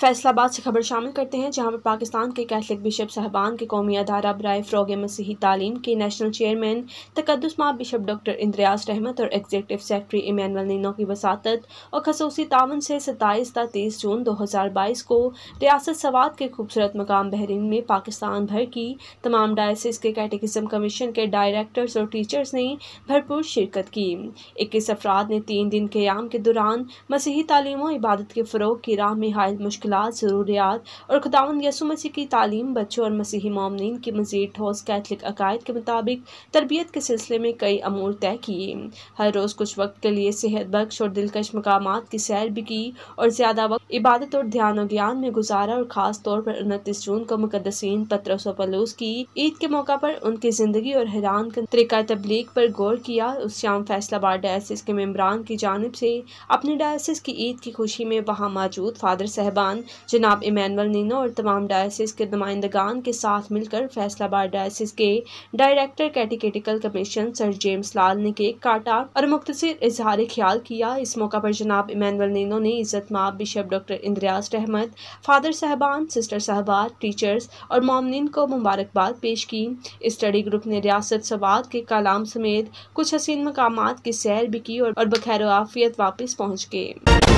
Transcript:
फैसलाबाद से खबर शामिल करते हैं जहां पर पाकिस्तान के कैथलिक बिशप साहबान के कौमी अदारा बरए फ्रोग मसीही तालीम के नेशनल चेयरमैन माँ बिशप डॉक्टर इंद्रियाज रहमत और एग्जीटिव सेक्रेटरी इमानुअल नीनो की वसात और खसूसी तावन से सत्ताईस ता तेईस जून दो हज़ार बाईस को रियासत सवाद के खूबसूरत मकाम बहरीन में पाकिस्तान भर की तमाम डायसिस के कैटेगजम कमीशन के डायरेक्टर्स और टीचर्स ने भरपूर शिरकत की इक्कीस अफराद ने तीन दिन के आम के दौरान मसीही तालीमों इबादत के फ़रोग की राह में हायल मुश्किल मुश्किल ज़रूरियात और खुदावन यसु मसीह की तालीम बच्चों और मसीह मामन की मजीद ठोस कैथलिक अकायद के मुताबिक तरबियत के सिलसिले में कई अमूर तय किए हर रोज़ कुछ वक्त के लिए सेहत बख्श और दिलकश मकाम की सैर भी की और ज़्यादा वक्त इबादत और ध्यान और ज्ञान में गुजारा और ख़ास तौर पर उनतीस जून को मुकदसिन पत्रस पलूस की ईद के मौका पर उनकी ज़िंदगी और हैरान का तरीका तबलीग पर गौर किया उस शाम फैसलाबाद डायसिस के मम्बरान की जानब से अपने डायसिस की ईद की खुशी में वहाँ मौजूद फादर साहबान दौरान जनाब इमानुअल नीनो और तमाम डायसिस के नुमाइंदगान के साथ मिलकर फैसलाबाद डायसिस के director catechetical commission sir James Lal ने केक काटा और मुख्तर इजहार ख्याल किया इस मौका पर जनाब इमानुअल नीनो ने इज्जत माब bishop doctor Indrias Ahmad father साहबान सिस्टर साहबान टीचर्स और मामनिन को मुबारकबाद पेश की स्टडी ग्रुप ने रियासत सवाद के कलाम समेत कुछ हसीन मकाम की सैर भी की और बखैर आफियत वापस पहुँच गए